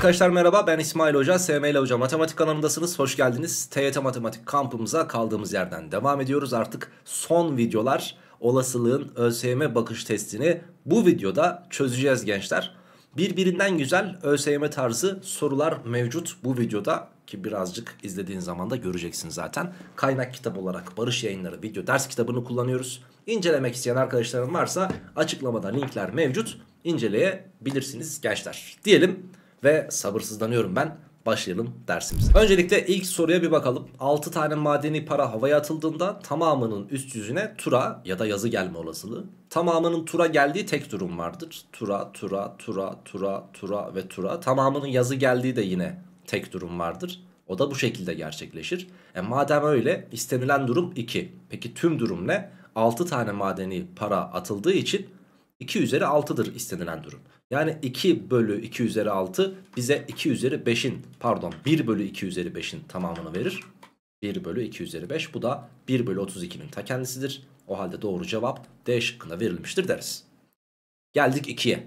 Arkadaşlar merhaba ben İsmail Hoca, SML Hoca Matematik kanalındasınız. Hoş geldiniz. TYT Matematik kampımıza kaldığımız yerden devam ediyoruz. Artık son videolar olasılığın ÖSYM bakış testini bu videoda çözeceğiz gençler. Birbirinden güzel ÖSYM tarzı sorular mevcut bu videoda ki birazcık izlediğin zaman da göreceksin zaten. Kaynak kitap olarak Barış Yayınları video ders kitabını kullanıyoruz. İncelemek isteyen arkadaşların varsa açıklamada linkler mevcut. İnceleyebilirsiniz gençler. Diyelim ve sabırsızlanıyorum ben başlayalım dersimize. Öncelikle ilk soruya bir bakalım. 6 tane madeni para havaya atıldığında tamamının üst yüzüne tura ya da yazı gelme olasılığı. Tamamının tura geldiği tek durum vardır. Tura, tura, tura, tura, tura ve tura. Tamamının yazı geldiği de yine tek durum vardır. O da bu şekilde gerçekleşir. E madem öyle istenilen durum 2. Peki tüm durum ne? 6 tane madeni para atıldığı için 2 üzeri 6'dır istenilen durum. Yani 2 bölü 2 üzeri 6 bize 2 üzeri 5'in pardon 1 bölü 2 üzeri 5'in tamamını verir. 1 bölü 2 üzeri 5 bu da 1 bölü 32'nin ta kendisidir. O halde doğru cevap D şıkkına verilmiştir deriz. Geldik 2'ye.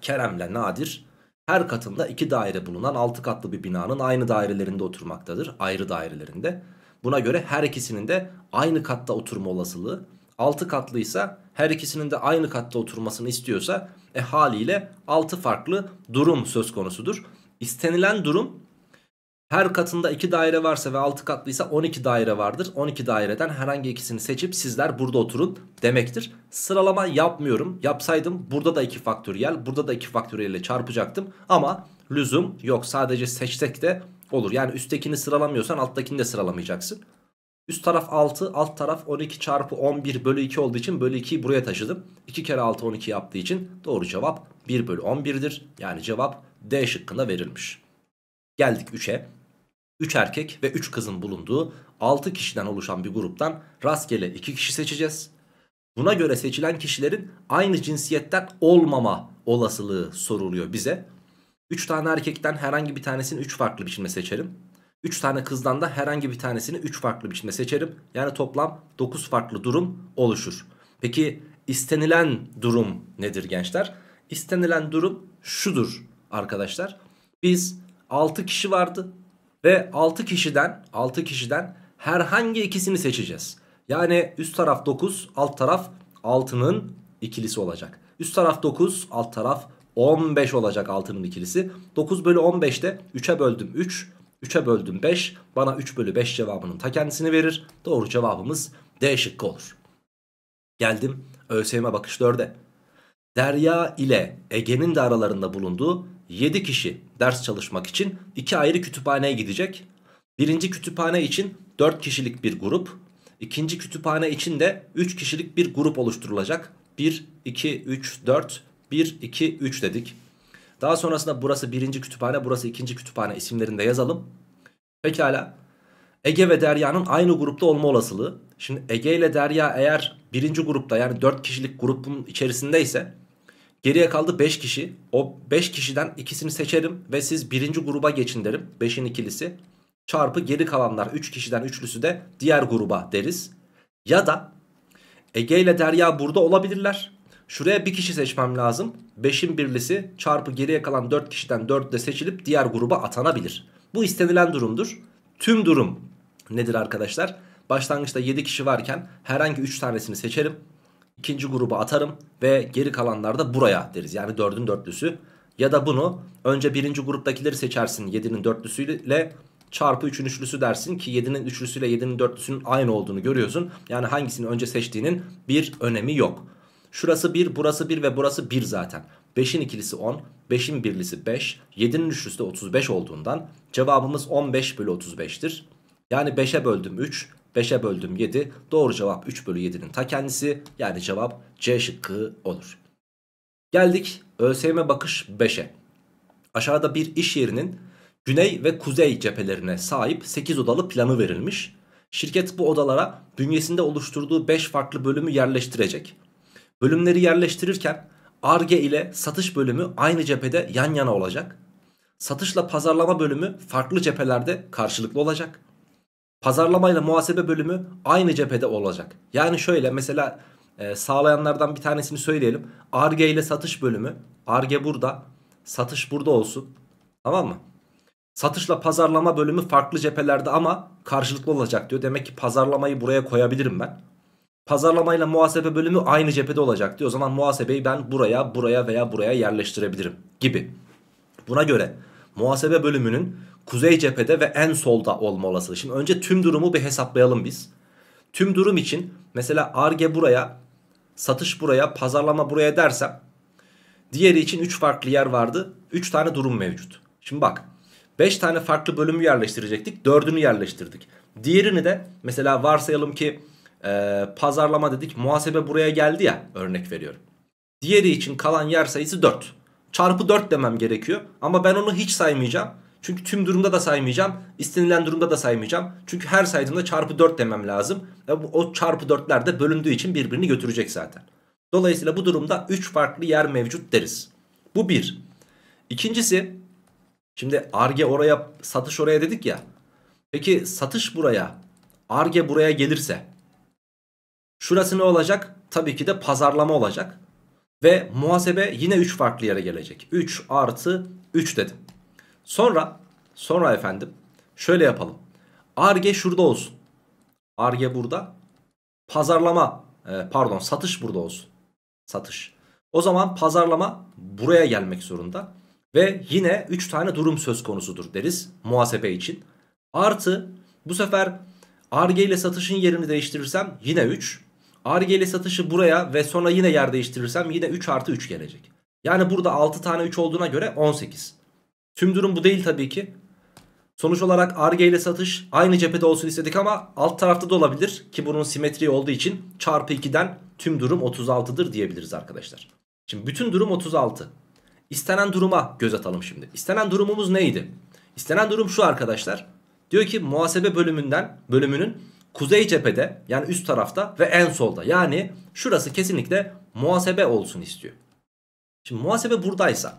Kerem'le Nadir her katında 2 daire bulunan 6 katlı bir binanın aynı dairelerinde oturmaktadır. Ayrı dairelerinde. Buna göre her ikisinin de aynı katta oturma olasılığı 6 katlıysa her ikisinin de aynı katta oturmasını istiyorsa e haliyle 6 farklı durum söz konusudur. İstenilen durum her katında 2 daire varsa ve 6 katlıysa 12 daire vardır. 12 daireden herhangi ikisini seçip sizler burada oturun demektir. Sıralama yapmıyorum. Yapsaydım burada da 2 faktöriyel, burada da 2 faktöriyel ile çarpacaktım. Ama lüzum yok. Sadece seçsek de olur. Yani üsttekini sıralamıyorsan alttakini de sıralamayacaksın. Üst taraf 6 alt taraf 12 çarpı 11 bölü 2 olduğu için bölü 2'yi buraya taşıdım. 2 kere 6 12 yaptığı için doğru cevap 1 bölü 11'dir. Yani cevap D şıkkında verilmiş. Geldik 3'e. 3 erkek ve 3 kızın bulunduğu 6 kişiden oluşan bir gruptan rastgele 2 kişi seçeceğiz. Buna göre seçilen kişilerin aynı cinsiyetten olmama olasılığı soruluyor bize. 3 tane erkekten herhangi bir tanesini 3 farklı biçimde seçelim. 3 tane kızdan da herhangi bir tanesini 3 farklı biçimde seçerim. Yani toplam 9 farklı durum oluşur. Peki istenilen durum nedir gençler? İstenilen durum şudur arkadaşlar. Biz 6 kişi vardı ve 6 kişiden 6 kişiden herhangi ikisini seçeceğiz. Yani üst taraf 9, alt taraf 6'nın ikilisi olacak. Üst taraf 9, alt taraf 15 olacak 6'nın ikilisi. 9 bölü 15'te 3'e böldüm 3. 3'e böldüm 5 bana 3 bölü 5 cevabının ta kendisini verir. Doğru cevabımız D şıkkı olur. Geldim ÖSYM bakış 4'e. Derya ile Ege'nin de aralarında bulunduğu 7 kişi ders çalışmak için 2 ayrı kütüphaneye gidecek. Birinci kütüphane için 4 kişilik bir grup. ikinci kütüphane için de 3 kişilik bir grup oluşturulacak. 1, 2, 3, 4, 1, 2, 3 dedik. Daha sonrasında burası birinci kütüphane, burası ikinci kütüphane isimlerini de yazalım. Pekala. Ege ve Derya'nın aynı grupta olma olasılığı. Şimdi Ege ile Derya eğer birinci grupta yani dört kişilik grubun içerisindeyse geriye kaldı beş kişi. O beş kişiden ikisini seçerim ve siz birinci gruba geçin derim. Beşin ikilisi çarpı geri kalanlar üç kişiden üçlüsü de diğer gruba deriz. Ya da Ege ile Derya burada olabilirler. Şuraya bir kişi seçmem lazım. 5'in birlisi çarpı geriye kalan 4 kişiden 4 de seçilip diğer gruba atanabilir. Bu istenilen durumdur. Tüm durum nedir arkadaşlar? Başlangıçta 7 kişi varken herhangi 3 tanesini seçerim. ikinci gruba atarım ve geri kalanlar da buraya deriz. Yani 4'ün dörtlüsü. Ya da bunu önce birinci gruptakileri seçersin 7'nin dörtlüsüyle çarpı 3'ün üçlüsü dersin ki 7'nin üçlüsüyle 7'nin dörtlüsünün aynı olduğunu görüyorsun. Yani hangisini önce seçtiğinin bir önemi yok. Şurası 1, burası 1 ve burası 1 zaten. 5'in ikilisi 10, 5'in birlisi 5, 7'nin üçlüsü de 35 olduğundan cevabımız 15 bölü 35'tir. Yani 5'e böldüm 3, 5'e böldüm 7. Doğru cevap 3 bölü 7'nin ta kendisi. Yani cevap C şıkkı olur. Geldik ÖSYM bakış 5'e. Aşağıda bir iş yerinin güney ve kuzey cephelerine sahip 8 odalı planı verilmiş. Şirket bu odalara bünyesinde oluşturduğu 5 farklı bölümü yerleştirecek. Bölümleri yerleştirirken ARGE ile satış bölümü aynı cephede yan yana olacak. Satışla pazarlama bölümü farklı cephelerde karşılıklı olacak. Pazarlamayla muhasebe bölümü aynı cephede olacak. Yani şöyle mesela e, sağlayanlardan bir tanesini söyleyelim. ARGE ile satış bölümü. ARGE burada. Satış burada olsun. Tamam mı? Satışla pazarlama bölümü farklı cephelerde ama karşılıklı olacak diyor. Demek ki pazarlamayı buraya koyabilirim ben. Pazarlamayla muhasebe bölümü aynı cephede diyor. O zaman muhasebeyi ben buraya, buraya veya buraya yerleştirebilirim gibi. Buna göre muhasebe bölümünün kuzey cephede ve en solda olma olasılığı. Şimdi önce tüm durumu bir hesaplayalım biz. Tüm durum için mesela arge buraya, satış buraya, pazarlama buraya dersem diğeri için 3 farklı yer vardı. 3 tane durum mevcut. Şimdi bak 5 tane farklı bölümü yerleştirecektik. 4'ünü yerleştirdik. Diğerini de mesela varsayalım ki e, pazarlama dedik muhasebe buraya geldi ya örnek veriyorum. Diğeri için kalan yer sayısı 4. Çarpı 4 demem gerekiyor ama ben onu hiç saymayacağım. Çünkü tüm durumda da saymayacağım. istenilen durumda da saymayacağım. Çünkü her saydığımda çarpı 4 demem lazım. Ve o çarpı 4'ler de bölündüğü için birbirini götürecek zaten. Dolayısıyla bu durumda 3 farklı yer mevcut deriz. Bu bir. İkincisi şimdi arge oraya satış oraya dedik ya. Peki satış buraya arge buraya gelirse Şurası ne olacak? Tabii ki de pazarlama olacak. Ve muhasebe yine 3 farklı yere gelecek. 3 artı 3 dedim. Sonra sonra efendim şöyle yapalım. Arge şurada olsun. Arge burada. Pazarlama e, pardon satış burada olsun. Satış. O zaman pazarlama buraya gelmek zorunda. Ve yine 3 tane durum söz konusudur deriz muhasebe için. Artı bu sefer arge ile satışın yerini değiştirirsem yine 3. Argeli satışı buraya ve sonra yine yer değiştirirsem yine 3 artı 3 gelecek. Yani burada 6 tane 3 olduğuna göre 18. Tüm durum bu değil tabii ki. Sonuç olarak Arge ile satış aynı cephede olsun istedik ama alt tarafta da olabilir ki bunun simetri olduğu için çarpı 2'den tüm durum 36'dır diyebiliriz arkadaşlar. Şimdi bütün durum 36. İstenen duruma göz atalım şimdi. İstenen durumumuz neydi? İstenen durum şu arkadaşlar. Diyor ki muhasebe bölümünden bölümünün kuzey cephede yani üst tarafta ve en solda. Yani şurası kesinlikle muhasebe olsun istiyor. Şimdi muhasebe buradaysa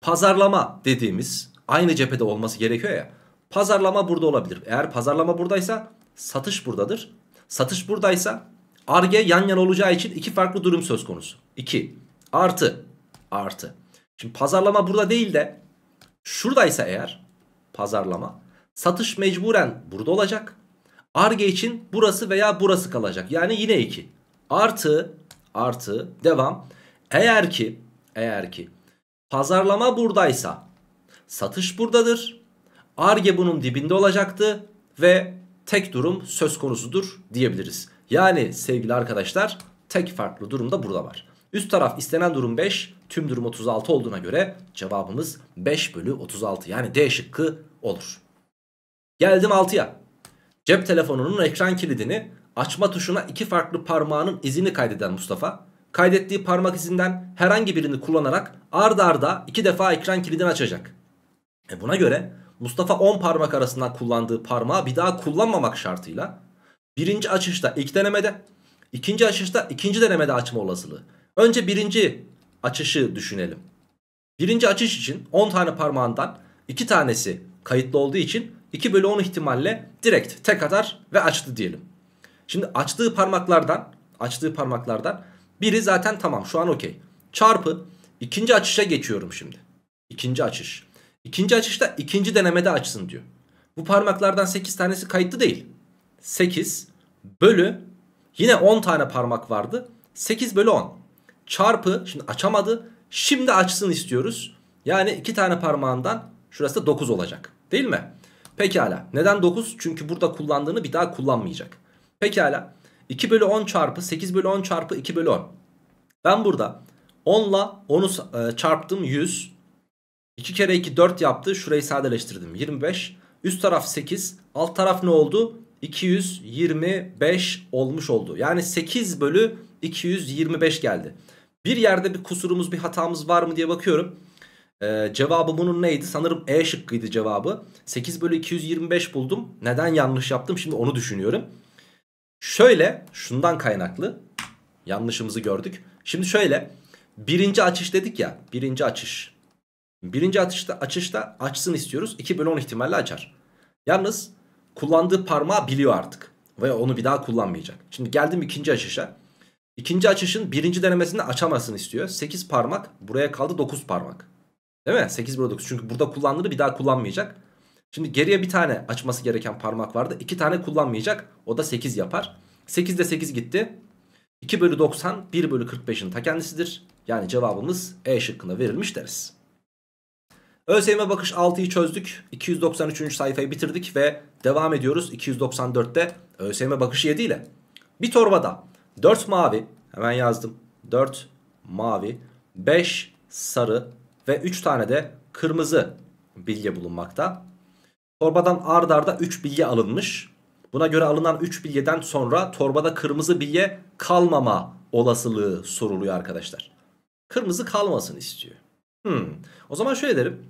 pazarlama dediğimiz aynı cephede olması gerekiyor ya. Pazarlama burada olabilir. Eğer pazarlama buradaysa satış buradadır. Satış buradaysa arge yan yana olacağı için iki farklı durum söz konusu. İki artı artı. Şimdi pazarlama burada değil de şuradaysa eğer pazarlama satış mecburen burada olacak. Arge için burası veya burası kalacak. Yani yine 2. Artı artı devam. Eğer ki eğer ki pazarlama buradaysa satış buradadır. Arge bunun dibinde olacaktı ve tek durum söz konusudur diyebiliriz. Yani sevgili arkadaşlar tek farklı durum da burada var. Üst taraf istenen durum 5 tüm durum 36 olduğuna göre cevabımız 5 bölü 36 yani D şıkkı olur. Geldim 6'ya. Cep telefonunun ekran kilidini açma tuşuna iki farklı parmağının izini kaydeden Mustafa kaydettiği parmak izinden herhangi birini kullanarak ard arda iki defa ekran kilidini açacak. E buna göre Mustafa 10 parmak arasından kullandığı parmağı bir daha kullanmamak şartıyla birinci açışta ilk denemede, ikinci açışta ikinci denemede açma olasılığı. Önce birinci açışı düşünelim. Birinci açış için 10 tane parmağından 2 tanesi kayıtlı olduğu için 2 bölü 10 ihtimalle direkt tek atar ve açtı diyelim. Şimdi açtığı parmaklardan açtığı parmaklardan biri zaten tamam şu an okey. Çarpı ikinci açışa geçiyorum şimdi. İkinci açış. İkinci açışta ikinci denemede açsın diyor. Bu parmaklardan 8 tanesi kayıtlı değil. 8 bölü yine 10 tane parmak vardı. 8 bölü 10 çarpı şimdi açamadı. Şimdi açsın istiyoruz. Yani 2 tane parmağından şurası da 9 olacak. Değil mi? Pekala. Neden 9? Çünkü burada kullandığını bir daha kullanmayacak. Pekala. 2 bölü 10 çarpı 8 bölü 10 çarpı 2 bölü 10. Ben burada 10 ile 10'u çarptım 100. 2 kere 2 4 yaptı. Şurayı sadeleştirdim. 25. Üst taraf 8. Alt taraf ne oldu? 225 olmuş oldu. Yani 8 bölü 225 geldi. Bir yerde bir kusurumuz bir hatamız var mı diye bakıyorum. Ee, cevabı bunun neydi? Sanırım E şıkkıydı cevabı. 8 bölü 225 buldum. Neden yanlış yaptım? Şimdi onu düşünüyorum. Şöyle şundan kaynaklı. Yanlışımızı gördük. Şimdi şöyle. Birinci açış dedik ya. Birinci açış. Birinci açışta, açışta açsın istiyoruz. 2 bölü 10 ihtimalle açar. Yalnız kullandığı parmağı biliyor artık. Ve onu bir daha kullanmayacak. Şimdi geldim ikinci açışa. İkinci açışın birinci denemesinde açamasını istiyor. 8 parmak buraya kaldı 9 parmak. Değil mi? 8 bölü 9. Çünkü burada kullandığı bir daha kullanmayacak. Şimdi geriye bir tane açması gereken parmak vardı. 2 tane kullanmayacak. O da 8 yapar. de 8 gitti. 2 bölü 90 1 bölü 45'in ta kendisidir. Yani cevabımız E şıkkında verilmiş deriz. ÖSYM bakış 6'yı çözdük. 293. sayfayı bitirdik ve devam ediyoruz. 294'te ÖSYM bakışı 7 ile. Bir torbada 4 mavi hemen yazdım. 4 mavi, 5 sarı, ve 3 tane de kırmızı bilye bulunmakta. Torbadan ard arda 3 bilye alınmış. Buna göre alınan 3 bilyeden sonra torbada kırmızı bilye kalmama olasılığı soruluyor arkadaşlar. Kırmızı kalmasın istiyor. Hmm. O zaman şöyle derim.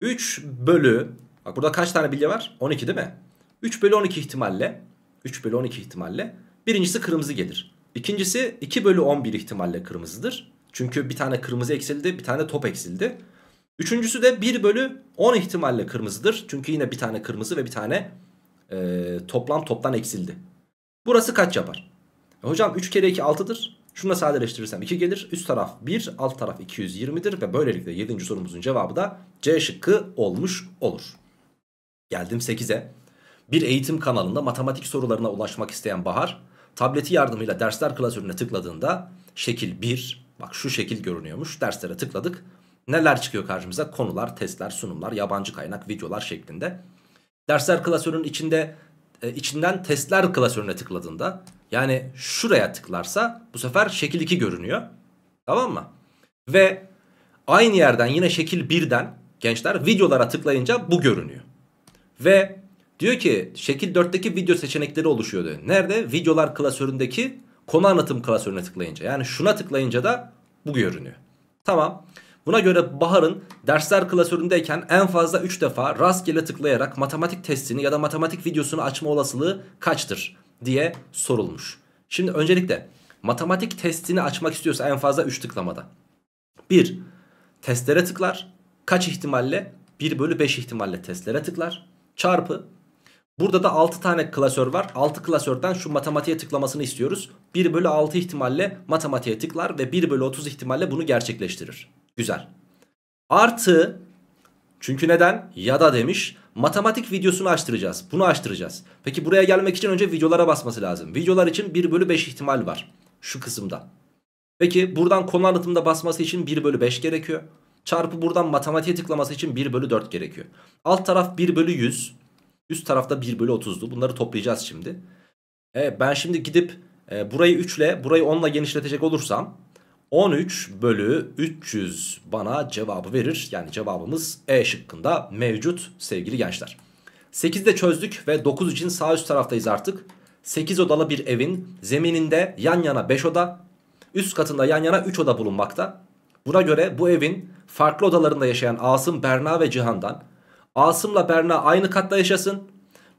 3 bölü bak burada kaç tane bilye var? 12 değil mi? 3 bölü 12 ihtimalle 3 bölü 12 ihtimalle birincisi kırmızı gelir. İkincisi 2 bölü 11 ihtimalle kırmızıdır. Çünkü bir tane kırmızı eksildi bir tane top eksildi. Üçüncüsü de 1 bölü 10 ihtimalle kırmızıdır. Çünkü yine bir tane kırmızı ve bir tane e, toplam toptan eksildi. Burası kaç yapar? E, hocam 3 kere 2 6'dır. Şunu da sadeleştirirsem 2 gelir. Üst taraf 1 alt taraf 220'dir. Ve böylelikle 7. sorumuzun cevabı da C şıkkı olmuş olur. Geldim 8'e. Bir eğitim kanalında matematik sorularına ulaşmak isteyen Bahar tableti yardımıyla dersler klasörüne tıkladığında şekil 1, Bak şu şekil görünüyormuş. Derslere tıkladık. Neler çıkıyor karşımıza? Konular, testler, sunumlar, yabancı kaynak, videolar şeklinde. Dersler klasörünün içinde e, içinden testler klasörüne tıkladığında yani şuraya tıklarsa bu sefer şekil 2 görünüyor. Tamam mı? Ve aynı yerden yine şekil 1'den gençler videolara tıklayınca bu görünüyor. Ve diyor ki şekil 4'teki video seçenekleri oluşuyordu Nerede? Videolar klasöründeki Konu anlatım klasörüne tıklayınca. Yani şuna tıklayınca da bu görünüyor. Tamam. Buna göre Bahar'ın dersler klasöründeyken en fazla 3 defa rastgele tıklayarak matematik testini ya da matematik videosunu açma olasılığı kaçtır diye sorulmuş. Şimdi öncelikle matematik testini açmak istiyorsa en fazla 3 tıklamada. 1. Testlere tıklar. Kaç ihtimalle? 1 bölü 5 ihtimalle testlere tıklar. Çarpı Burada da 6 tane klasör var. 6 klasörden şu matematiğe tıklamasını istiyoruz. 1 bölü 6 ihtimalle matematiğe tıklar ve 1 bölü 30 ihtimalle bunu gerçekleştirir. Güzel. Artı çünkü neden? Ya da demiş matematik videosunu açtıracağız. Bunu açtıracağız. Peki buraya gelmek için önce videolara basması lazım. Videolar için 1 bölü 5 ihtimal var. Şu kısımda. Peki buradan konu anlatımda basması için 1 bölü 5 gerekiyor. Çarpı buradan matematiğe tıklaması için 1 bölü 4 gerekiyor. Alt taraf 1 bölü 100. Üst tarafta 1 bölü 30'du. Bunları toplayacağız şimdi. Evet, ben şimdi gidip e, burayı 3 ile burayı 10 ile genişletecek olursam 13 bölü 300 bana cevabı verir. Yani cevabımız E şıkkında mevcut sevgili gençler. 8'de çözdük ve 9 için sağ üst taraftayız artık. 8 odalı bir evin zemininde yan yana 5 oda, üst katında yan yana 3 oda bulunmakta. Buna göre bu evin farklı odalarında yaşayan Asım, Berna ve Cihan'dan Asım'la Berna aynı katta yaşasın.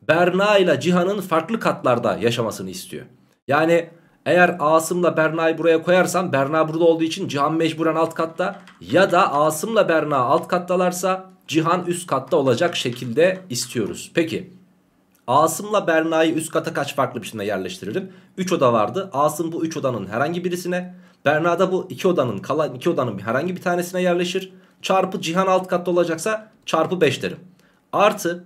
Berna ile Cihan'ın farklı katlarda yaşamasını istiyor. Yani eğer Asım'la Berna'yı buraya koyarsam Berna burada olduğu için Cihan mecburen alt katta ya da Asım'la Berna alt kattalarsa Cihan üst katta olacak şekilde istiyoruz. Peki Asım'la Berna'yı üst kata kaç farklı biçimde yerleştiririm? 3 oda vardı. Asım bu 3 odanın herhangi birisine, Berna da bu 2 odanın kalan 2 odanın herhangi bir tanesine yerleşir çarpı Cihan alt katta olacaksa çarpı 5 derim. Artı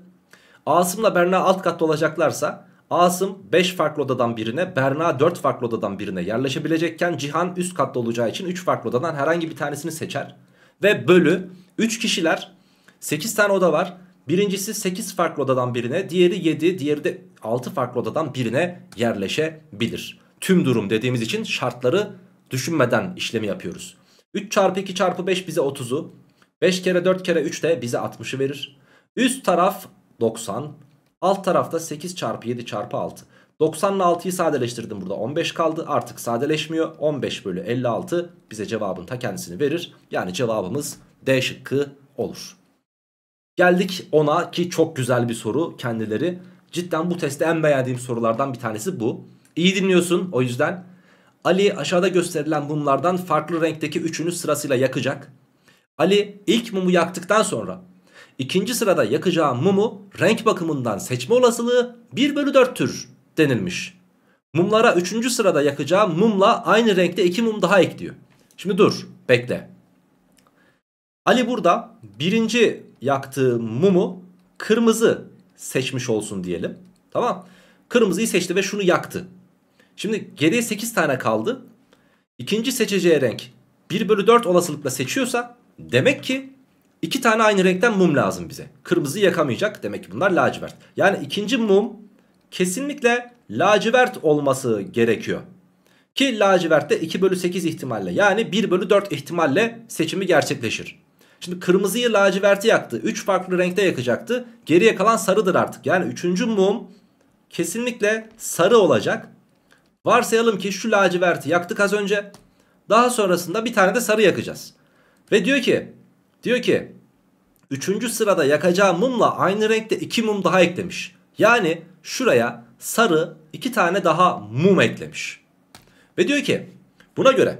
Asım'la Berna alt katta olacaklarsa Asım 5 farklı odadan birine Berna 4 farklı odadan birine yerleşebilecekken Cihan üst katta olacağı için 3 farklı odadan herhangi bir tanesini seçer. Ve bölü 3 kişiler 8 tane oda var. Birincisi 8 farklı odadan birine, diğeri 7, diğeri de 6 farklı odadan birine yerleşebilir. Tüm durum dediğimiz için şartları düşünmeden işlemi yapıyoruz. 3 çarpı 2 çarpı 5 bize 30'u. 5 kere 4 kere 3 de bize 60'ı verir. Üst taraf 90. Alt tarafta 8 çarpı 7 çarpı 6. 90 ile 6'yı sadeleştirdim burada 15 kaldı artık sadeleşmiyor 15 bölü 56 bize cevabın ta kendisini verir yani cevabımız D şıkkı olur. Geldik ona ki çok güzel bir soru kendileri cidden bu testte en beğendiğim sorulardan bir tanesi bu. İyi dinliyorsun o yüzden Ali aşağıda gösterilen bunlardan farklı renkteki üçünü sırasıyla yakacak. Ali ilk mumu yaktıktan sonra ikinci sırada yakacağı mumu renk bakımından seçme olasılığı 1 bölü 4'tür denilmiş. Mumlara üçüncü sırada yakacağı mumla aynı renkte iki mum daha ekliyor. Şimdi dur bekle. Ali burada birinci yaktığı mumu kırmızı seçmiş olsun diyelim. Tamam. Kırmızıyı seçti ve şunu yaktı. Şimdi geriye 8 tane kaldı. İkinci seçeceği renk 1 bölü 4 olasılıkla seçiyorsa demek ki 2 tane aynı renkten mum lazım bize. Kırmızı yakamayacak demek ki bunlar lacivert. Yani ikinci mum kesinlikle lacivert olması gerekiyor. Ki lacivertte 2 bölü 8 ihtimalle yani 1 bölü 4 ihtimalle seçimi gerçekleşir. Şimdi kırmızıyı laciverti yaktı. 3 farklı renkte yakacaktı. Geriye kalan sarıdır artık. Yani 3. mum kesinlikle sarı olacak. Varsayalım ki şu laciverti yaktık az önce. Daha sonrasında bir tane de sarı yakacağız. Ve diyor ki diyor ki üçüncü sırada yakacağı mumla aynı renkte iki mum daha eklemiş. Yani şuraya sarı iki tane daha mum eklemiş. Ve diyor ki buna göre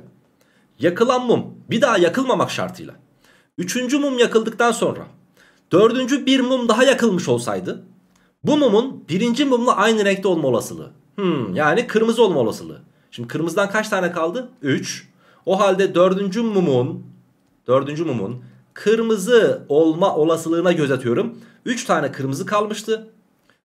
yakılan mum bir daha yakılmamak şartıyla üçüncü mum yakıldıktan sonra dördüncü bir mum daha yakılmış olsaydı bu mumun birinci mumla aynı renkte olma olasılığı Hmm, yani kırmızı olma olasılığı. Şimdi kırmızıdan kaç tane kaldı? 3. O halde dördüncü mumun dördüncü mumun kırmızı olma olasılığına göz atıyorum. 3 tane kırmızı kalmıştı.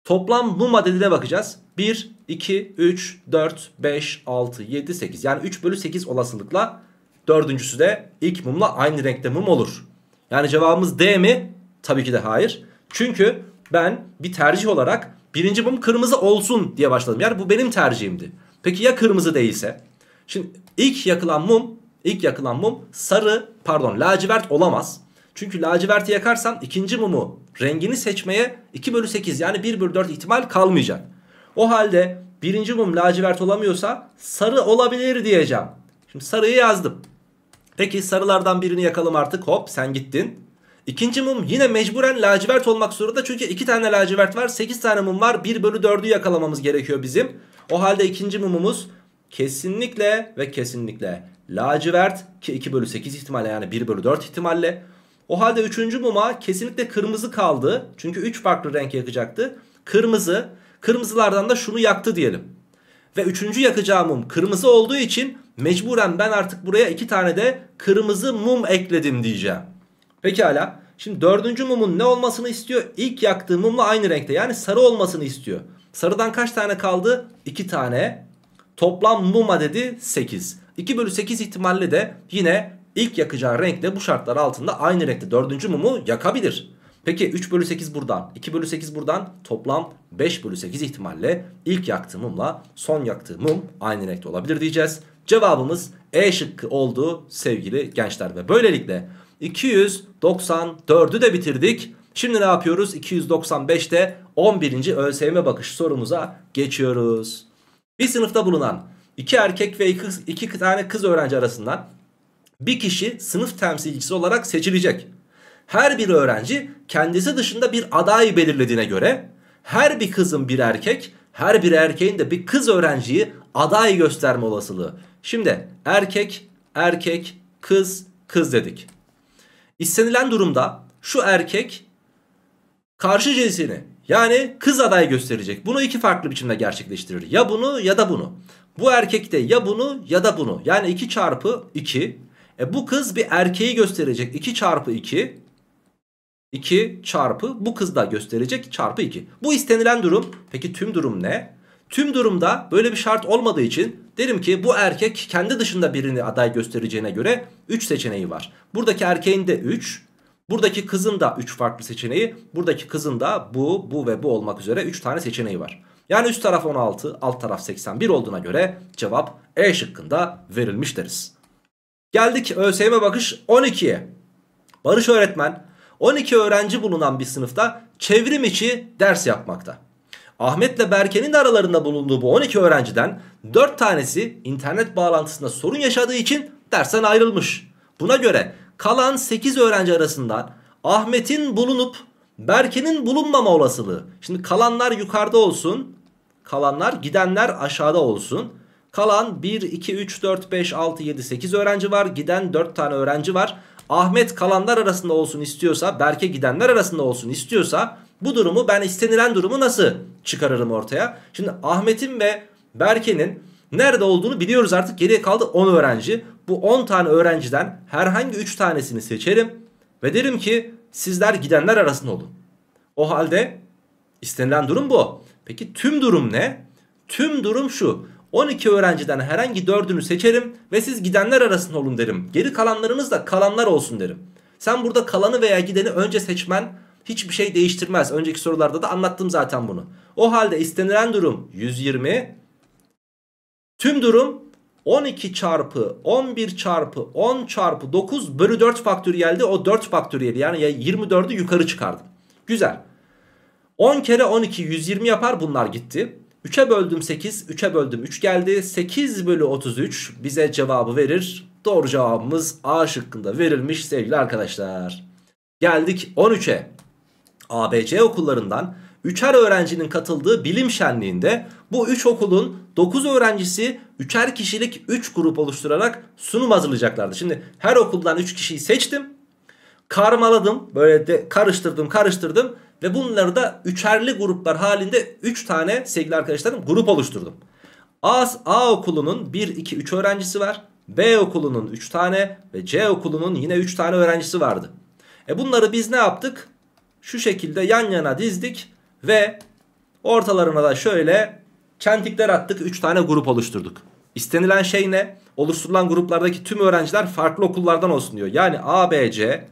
Toplam mum adedine bakacağız. 1, 2, 3, 4, 5, 6, 7, 8. Yani 3 bölü 8 olasılıkla dördüncüsü de ilk mumla aynı renkte mum olur. Yani cevabımız D mi? Tabii ki de hayır. Çünkü ben bir tercih olarak Birinci mum kırmızı olsun diye başladım. Yani bu benim tercihimdi. Peki ya kırmızı değilse? Şimdi ilk yakılan mum, ilk yakılan mum sarı, pardon lacivert olamaz. Çünkü laciverti yakarsan ikinci mumu rengini seçmeye 2 bölü 8 yani 1 bölü 4 ihtimal kalmayacak. O halde birinci mum lacivert olamıyorsa sarı olabilir diyeceğim. Şimdi sarıyı yazdım. Peki sarılardan birini yakalım artık hop sen gittin. İkinci mum yine mecburen lacivert olmak zorunda. Çünkü iki tane lacivert var. sekiz tane mum var. bir bölü 4'ü yakalamamız gerekiyor bizim. O halde ikinci mumumuz kesinlikle ve kesinlikle lacivert ki 2 bölü sekiz ihtimalle yani bir bölü dört ihtimalle. O halde üçüncü muma kesinlikle kırmızı kaldı. Çünkü üç farklı renk yakacaktı. Kırmızı. Kırmızılardan da şunu yaktı diyelim. Ve üçüncü yakacağım mum kırmızı olduğu için mecburen ben artık buraya iki tane de kırmızı mum ekledim diyeceğim. Pekala. Şimdi dördüncü mumun ne olmasını istiyor? İlk yaktığı mumla aynı renkte. Yani sarı olmasını istiyor. Sarıdan kaç tane kaldı? İki tane. Toplam mum adedi 8. 2 bölü 8 ihtimalle de yine ilk yakacağı renkle bu şartlar altında aynı renkte dördüncü mumu yakabilir. Peki 3 bölü 8 buradan 2 bölü 8 buradan toplam 5 bölü 8 ihtimalle ilk yaktığı mumla son yaktığı mum aynı renkte olabilir diyeceğiz. Cevabımız E şıkkı oldu sevgili gençler ve böylelikle 200 94'ü de bitirdik. Şimdi ne yapıyoruz? 295'te 11. ÖSYM bakış sorumuza geçiyoruz. Bir sınıfta bulunan iki erkek ve iki, iki tane kız öğrenci arasından bir kişi sınıf temsilcisi olarak seçilecek. Her bir öğrenci kendisi dışında bir aday belirlediğine göre her bir kızın bir erkek, her bir erkeğin de bir kız öğrenciyi aday gösterme olasılığı. Şimdi erkek, erkek, kız, kız dedik. İstenilen durumda şu erkek karşı cinsini yani kız adayı gösterecek. Bunu iki farklı biçimde gerçekleştirir. Ya bunu ya da bunu. Bu erkek de ya bunu ya da bunu. Yani 2 çarpı 2. E bu kız bir erkeği gösterecek. 2 çarpı 2. 2 çarpı bu kız da gösterecek çarpı 2. Bu istenilen durum. Peki tüm durum ne? Tüm durumda böyle bir şart olmadığı için Derim ki bu erkek kendi dışında birini aday göstereceğine göre 3 seçeneği var. Buradaki erkeğin de 3, buradaki kızın da 3 farklı seçeneği, buradaki kızın da bu, bu ve bu olmak üzere 3 tane seçeneği var. Yani üst taraf 16, alt taraf 81 olduğuna göre cevap E şıkkında verilmiş deriz. Geldik ÖSYM bakış 12'ye. Barış öğretmen 12 öğrenci bulunan bir sınıfta çevrim içi ders yapmakta. Ahmet'le Berke'nin de aralarında bulunduğu bu 12 öğrenciden 4 tanesi internet bağlantısında sorun yaşadığı için dersten ayrılmış. Buna göre kalan 8 öğrenci arasından Ahmet'in bulunup Berke'nin bulunmama olasılığı. Şimdi kalanlar yukarıda olsun. Kalanlar gidenler aşağıda olsun. Kalan 1, 2, 3, 4, 5, 6, 7, 8 öğrenci var. Giden 4 tane öğrenci var. Ahmet kalanlar arasında olsun istiyorsa Berke gidenler arasında olsun istiyorsa bu durumu ben istenilen durumu nasıl çıkarırım ortaya? Şimdi Ahmet'in ve Berke'nin nerede olduğunu biliyoruz artık. Geriye kaldı 10 öğrenci. Bu 10 tane öğrenciden herhangi 3 tanesini seçerim ve derim ki sizler gidenler arasında olun. O halde istenilen durum bu. Peki tüm durum ne? Tüm durum şu. 12 öğrenciden herhangi 4'ünü seçerim ve siz gidenler arasında olun derim. Geri kalanlarınız da kalanlar olsun derim. Sen burada kalanı veya gideni önce seçmen Hiçbir şey değiştirmez. Önceki sorularda da anlattım zaten bunu. O halde istenilen durum 120. Tüm durum 12 çarpı 11 çarpı 10 çarpı 9 bölü 4 faktöriyeldi. O 4 faktöriyeli yani 24'ü yukarı çıkardım. Güzel. 10 kere 12 120 yapar bunlar gitti. 3'e böldüm 8, 3'e böldüm 3 geldi. 8 bölü 33 bize cevabı verir. Doğru cevabımız A şıkkında verilmiş sevgili arkadaşlar. Geldik 13'e. ABC okullarından üçer öğrencinin katıldığı bilim şenliğinde bu üç okulun dokuz öğrencisi üçer kişilik üç grup oluşturarak sunum hazırlayacaklardı. Şimdi her okuldan üç kişiyi seçtim. Karmaladım böyle de karıştırdım karıştırdım ve bunları da üçerli gruplar halinde üç tane sevgili arkadaşlarım grup oluşturdum. A, A okulunun 1, 2, 3 öğrencisi var. B okulunun 3 tane ve C okulunun yine 3 tane öğrencisi vardı. E bunları biz ne yaptık? şu şekilde yan yana dizdik ve ortalarına da şöyle çentikler attık. 3 tane grup oluşturduk. İstenilen şey ne? Oluşturulan gruplardaki tüm öğrenciler farklı okullardan olsun diyor. Yani ABC,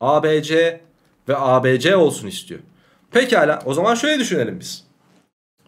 ABC ve ABC olsun istiyor. Pekala o zaman şöyle düşünelim biz.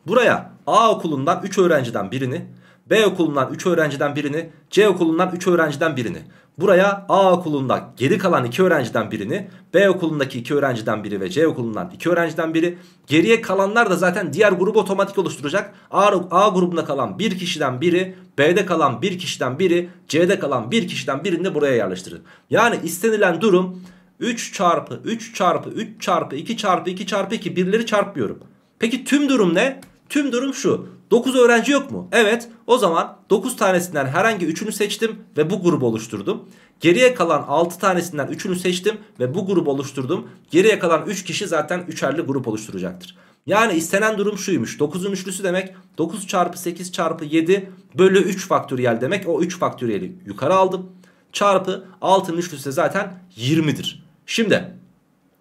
Buraya A okulundan 3 öğrenciden birini B okulundan 3 öğrenciden birini, C okulundan 3 öğrenciden birini. Buraya A okulunda geri kalan 2 öğrenciden birini, B okulundaki 2 öğrenciden biri ve C okulundan 2 öğrenciden biri. Geriye kalanlar da zaten diğer grubu otomatik oluşturacak. A, A grubunda kalan 1 bir kişiden biri, B'de kalan 1 bir kişiden biri, C'de kalan 1 bir kişiden birini de buraya yerleştirir. Yani istenilen durum 3 çarpı 3 çarpı 3 çarpı 2 çarpı 2 çarpı 2 birleri çarpmıyorum. Peki tüm durum ne? Tüm durum şu. 9 öğrenci yok mu? Evet o zaman 9 tanesinden herhangi 3'ünü seçtim ve bu grubu oluşturdum. Geriye kalan 6 tanesinden 3'ünü seçtim ve bu grubu oluşturdum. Geriye kalan 3 kişi zaten üçerli grup oluşturacaktır. Yani istenen durum şuymuş. 9'un üçlüsü demek 9 çarpı 8 çarpı 7 bölü 3 faktöriyel demek. O 3 faktöriyeli yukarı aldım. Çarpı 6'nın üçlüsü de zaten 20'dir. Şimdi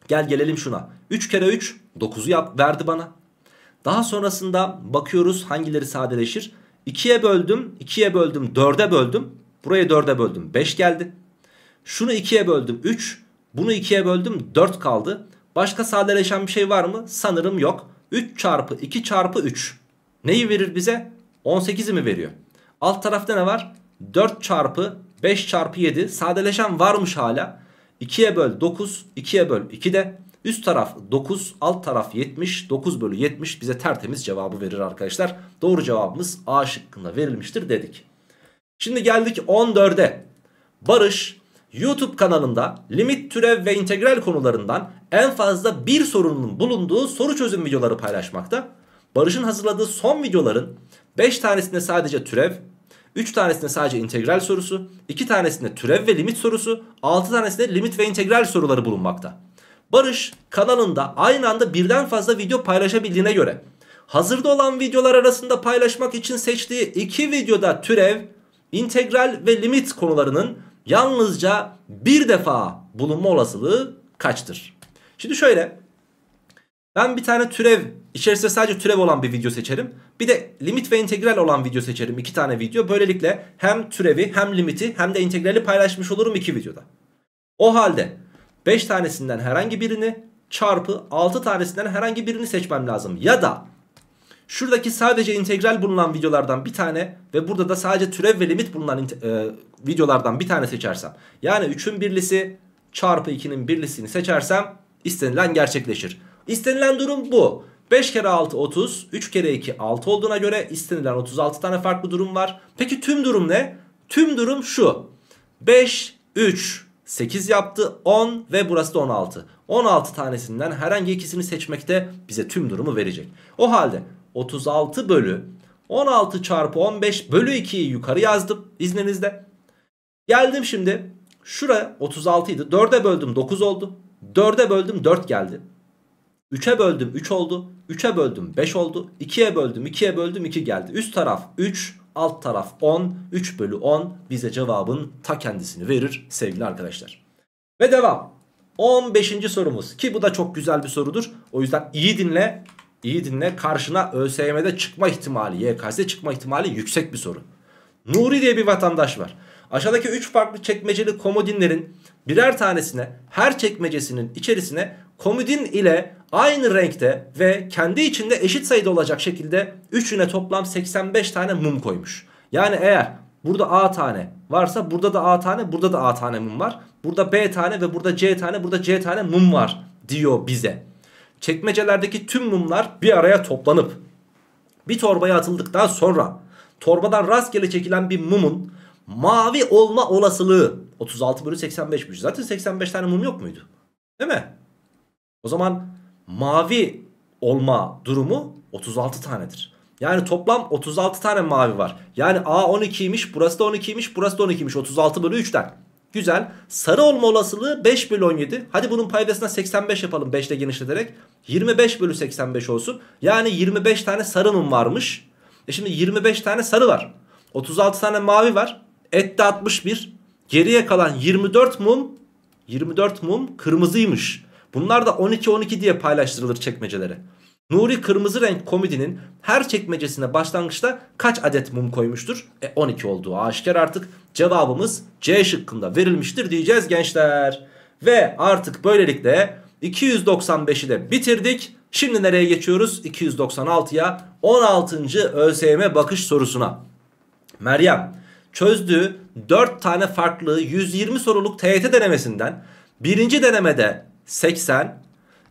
gel gelelim şuna. 3 kere 3 9'u verdi bana. Daha sonrasında bakıyoruz hangileri sadeleşir. 2'ye böldüm, 2'ye böldüm, 4'e böldüm. Buraya 4'e böldüm, 5 geldi. Şunu 2'ye böldüm, 3. Bunu 2'ye böldüm, 4 kaldı. Başka sadeleşen bir şey var mı? Sanırım yok. 3 çarpı 2 çarpı 3. Neyi verir bize? 18'i mi veriyor? Alt tarafta ne var? 4 çarpı 5 çarpı 7. Sadeleşen varmış hala. 2'ye böl 9, 2'ye böl 2 de. Üst taraf 9 alt taraf 70 9 bölü 70 bize tertemiz cevabı verir arkadaşlar. Doğru cevabımız A şıkkında verilmiştir dedik. Şimdi geldik 14'e. Barış YouTube kanalında limit, türev ve integral konularından en fazla bir sorunun bulunduğu soru çözüm videoları paylaşmakta. Barış'ın hazırladığı son videoların 5 tanesinde sadece türev, 3 tanesinde sadece integral sorusu, 2 tanesinde türev ve limit sorusu, 6 tanesinde limit ve integral soruları bulunmakta. Barış kanalında aynı anda birden fazla video paylaşabildiğine göre hazırda olan videolar arasında paylaşmak için seçtiği iki videoda türev, integral ve limit konularının yalnızca bir defa bulunma olasılığı kaçtır? Şimdi şöyle ben bir tane türev içerisinde sadece türev olan bir video seçerim. Bir de limit ve integral olan video seçerim. iki tane video. Böylelikle hem türevi hem limiti hem de integrali paylaşmış olurum iki videoda. O halde 5 tanesinden herhangi birini çarpı 6 tanesinden herhangi birini seçmem lazım. Ya da şuradaki sadece integral bulunan videolardan bir tane ve burada da sadece türev ve limit bulunan e, videolardan bir tane seçersem. Yani 3'ün birlisi çarpı 2'nin birlisini seçersem istenilen gerçekleşir. İstenilen durum bu. 5 kere 6 30 3 kere 2 6 olduğuna göre istenilen 36 tane farklı durum var. Peki tüm durum ne? Tüm durum şu. 5 3 8 yaptı 10 ve burası da 16. 16 tanesinden herhangi ikisini seçmekte bize tüm durumu verecek. O halde 36 bölü 16 çarpı 15 bölü 2'yi yukarı yazdım izninizle. Geldim şimdi şuraya 36 idi 4'e böldüm 9 oldu. 4'e böldüm 4 geldi. 3'e böldüm 3 oldu. 3'e böldüm 5 oldu. 2'ye böldüm 2'ye böldüm 2 geldi. Üst taraf 3 Alt taraf 10. 3 bölü 10 bize cevabın ta kendisini verir sevgili arkadaşlar. Ve devam. 15. sorumuz ki bu da çok güzel bir sorudur. O yüzden iyi dinle. iyi dinle karşına ÖSYM'de çıkma ihtimali YKS'de çıkma ihtimali yüksek bir soru. Nuri diye bir vatandaş var. Aşağıdaki 3 farklı çekmeceli komodinlerin birer tanesine her çekmecesinin içerisine komodin ile aynı renkte ve kendi içinde eşit sayıda olacak şekilde üçüne toplam 85 tane mum koymuş. Yani eğer burada A tane varsa burada da A tane burada da A tane mum var. Burada B tane ve burada C tane burada C tane mum var diyor bize. Çekmecelerdeki tüm mumlar bir araya toplanıp bir torbaya atıldıktan sonra torbadan rastgele çekilen bir mumun mavi olma olasılığı 36 bölü 85'miş. Zaten 85 tane mum yok muydu? Değil mi? O zaman mavi olma durumu 36 tanedir. Yani toplam 36 tane mavi var. Yani A 12'ymiş, burası da 12'ymiş, burası da 12'ymiş. 36 bölü 3'ten. Güzel. Sarı olma olasılığı 5 bölü 17. Hadi bunun paydasına 85 yapalım 5 ile genişleterek. 25 bölü 85 olsun. Yani 25 tane sarı mum varmış. E şimdi 25 tane sarı var. 36 tane mavi var. Et 61. Geriye kalan 24 mum 24 mum kırmızıymış. Bunlar da 12-12 diye paylaştırılır çekmecelere. Nuri Kırmızı Renk Komedi'nin her çekmecesine başlangıçta kaç adet mum koymuştur? E 12 olduğu aşikar artık. Cevabımız C şıkkında verilmiştir diyeceğiz gençler. Ve artık böylelikle 295'i de bitirdik. Şimdi nereye geçiyoruz? 296'ya 16. ÖSYM bakış sorusuna. Meryem çözdüğü 4 tane farklı 120 soruluk TYT denemesinden birinci denemede 80.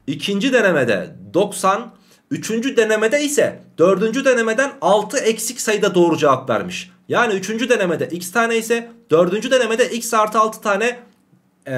İkinci denemede 90. Üçüncü denemede ise dördüncü denemeden 6 eksik sayıda doğru cevap vermiş. Yani üçüncü denemede x tane ise dördüncü denemede x artı 6 tane ee,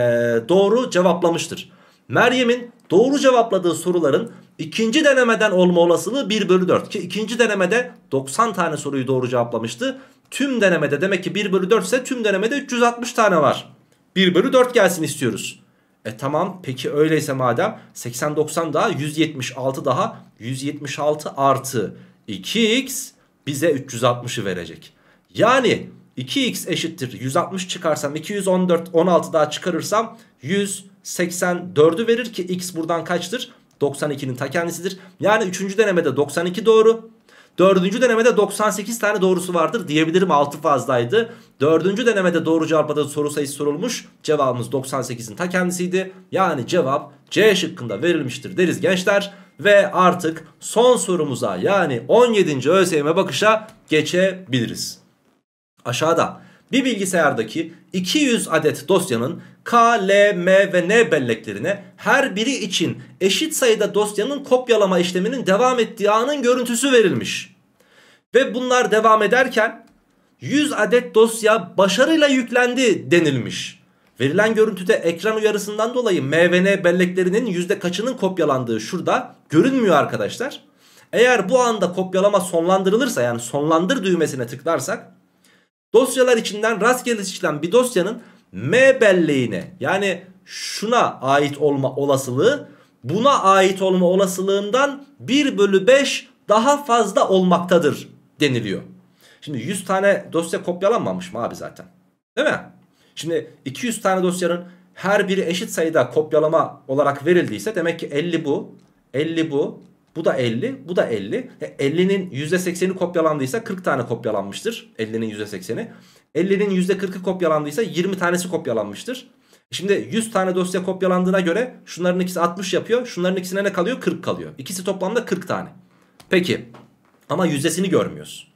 doğru cevaplamıştır. Meryem'in doğru cevapladığı soruların ikinci denemeden olma olasılığı 1 bölü 4. Ki ikinci denemede 90 tane soruyu doğru cevaplamıştı. Tüm denemede demek ki 1 bölü 4 ise tüm denemede 360 tane var. 1 bölü 4 gelsin istiyoruz. E tamam peki öyleyse madem 80-90 daha 176 daha 176 artı 2x bize 360'ı verecek. Yani 2x eşittir 160 çıkarsam 214 16 daha çıkarırsam 184'ü verir ki x buradan kaçtır? 92'nin ta kendisidir. Yani 3. denemede 92 doğru. Dördüncü denemede 98 tane doğrusu vardır diyebilirim 6 fazlaydı. Dördüncü denemede doğru cevapladığın soru sayısı sorulmuş. Cevabımız 98'in ta kendisiydi. Yani cevap C şıkkında verilmiştir deriz gençler. Ve artık son sorumuza yani 17. ÖSYM bakışa geçebiliriz. Aşağıda bir bilgisayardaki 200 adet dosyanın K, L, M ve N belleklerine her biri için eşit sayıda dosyanın kopyalama işleminin devam ettiği anın görüntüsü verilmiş. Ve bunlar devam ederken 100 adet dosya başarıyla yüklendi denilmiş. Verilen görüntüde ekran uyarısından dolayı M ve N belleklerinin yüzde kaçının kopyalandığı şurada görünmüyor arkadaşlar. Eğer bu anda kopyalama sonlandırılırsa yani sonlandır düğmesine tıklarsak dosyalar içinden rastgele seçilen bir dosyanın M belleğine yani şuna ait olma olasılığı buna ait olma olasılığından 1 bölü 5 daha fazla olmaktadır deniliyor. Şimdi 100 tane dosya kopyalanmamış mı abi zaten? Değil mi? Şimdi 200 tane dosyanın her biri eşit sayıda kopyalama olarak verildiyse demek ki 50 bu, 50 bu, bu da 50, bu da 50. E 50'nin %80'i kopyalandıysa 40 tane kopyalanmıştır. 50'nin %80'i. 50'nin %40'ı kopyalandıysa 20 tanesi kopyalanmıştır. Şimdi 100 tane dosya kopyalandığına göre şunların ikisi 60 yapıyor. Şunların ikisine ne kalıyor? 40 kalıyor. İkisi toplamda 40 tane. Peki ama yüzdesini görmüyoruz.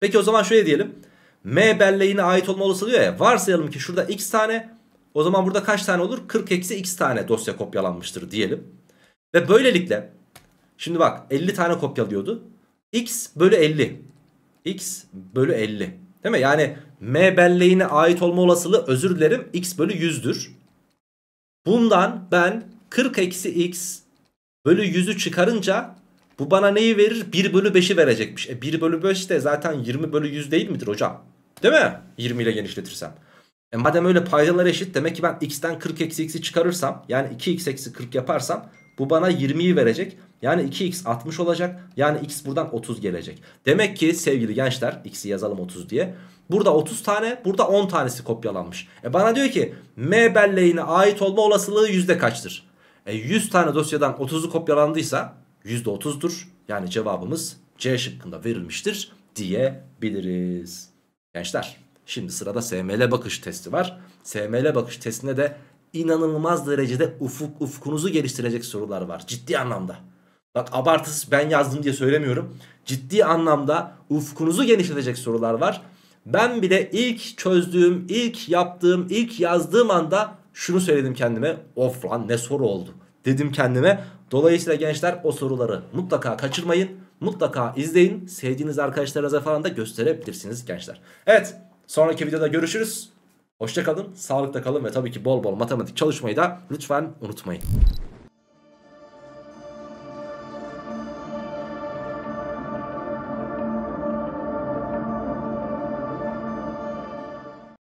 Peki o zaman şöyle diyelim. M belleğine ait olma olasılığı diyor ya. Varsayalım ki şurada x tane o zaman burada kaç tane olur? 40 eksi x tane dosya kopyalanmıştır diyelim. Ve böylelikle şimdi bak 50 tane kopyalıyordu. x bölü 50. x bölü 50. Değil mi? Yani M belleğine ait olma olasılığı özür dilerim x bölü 100'dür. Bundan ben 40 eksi x bölü 100'ü çıkarınca bu bana neyi verir? 1 bölü 5'i verecekmiş. E 1 bölü 5 de zaten 20 bölü 100 değil midir hocam? Değil mi? 20 ile genişletirsem. E madem öyle paydalar eşit demek ki ben x'ten 40 eksi x'i çıkarırsam yani 2x eksi 40 yaparsam bu bana 20'yi verecek. Yani 2x 60 olacak. Yani x buradan 30 gelecek. Demek ki sevgili gençler x'i yazalım 30 diye. Burada 30 tane burada 10 tanesi kopyalanmış. E bana diyor ki M belleğine ait olma olasılığı yüzde kaçtır? E 100 tane dosyadan 30'u kopyalandıysa yüzde %30'dur. Yani cevabımız C şıkkında verilmiştir diyebiliriz. Gençler şimdi sırada SML bakış testi var. SML bakış testinde de inanılmaz derecede ufuk ufkunuzu geliştirecek sorular var. Ciddi anlamda. Bak abartısız ben yazdım diye söylemiyorum. Ciddi anlamda ufkunuzu genişletecek sorular var. Ben bile ilk çözdüğüm, ilk yaptığım, ilk yazdığım anda şunu söyledim kendime. Of lan ne soru oldu dedim kendime. Dolayısıyla gençler o soruları mutlaka kaçırmayın. Mutlaka izleyin. Sevdiğiniz arkadaşlarınıza falan da gösterebilirsiniz gençler. Evet sonraki videoda görüşürüz. Hoşçakalın, sağlıkta kalın ve tabii ki bol bol matematik çalışmayı da lütfen unutmayın.